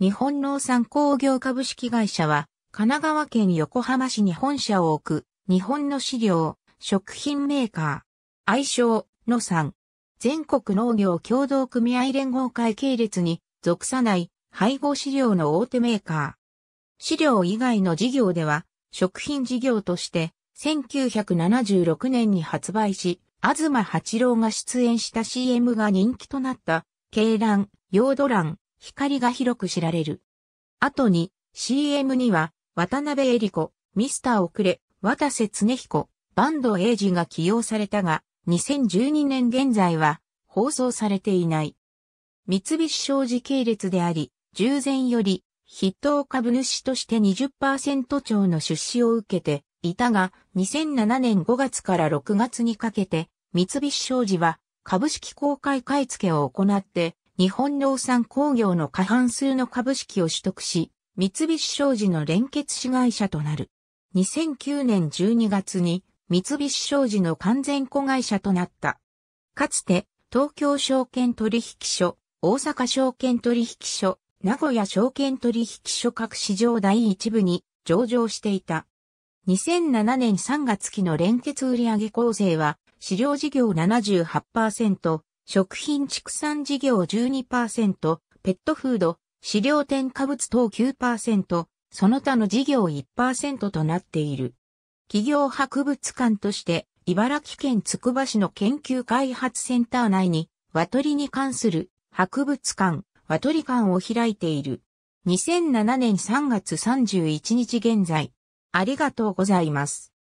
日本農産工業株式会社は、神奈川県横浜市に本社を置く、日本の飼料、食品メーカー、愛称、の産、全国農業協同組合連合会系列に属さない配合飼料の大手メーカー。飼料以外の事業では、食品事業として、1976年に発売し、東八郎が出演した CM が人気となった、鶏卵、ヨード卵、光が広く知られる。後に、CM には、渡辺恵里子、ミスター遅れ、渡瀬恒彦、バンドエイジが起用されたが、2012年現在は、放送されていない。三菱商事系列であり、従前より、筆頭株主として20%超の出資を受けていたが、2007年5月から6月にかけて、三菱商事は株式公開買付を行って、日本農産工業の過半数の株式を取得し、三菱商事の連結子会社となる。2009年12月に三菱商事の完全子会社となった。かつて、東京証券取引所、大阪証券取引所、名古屋証券取引所各市場第一部に上場していた。2007年3月期の連結売上構成は、市場事業78%、食品畜産事業12%、ペットフード、飼料添加物等9%、その他の事業1%となっている。企業博物館として、茨城県つくば市の研究開発センター内に、とりに関する博物館、とり館を開いている。2007年3月31日現在。ありがとうございます。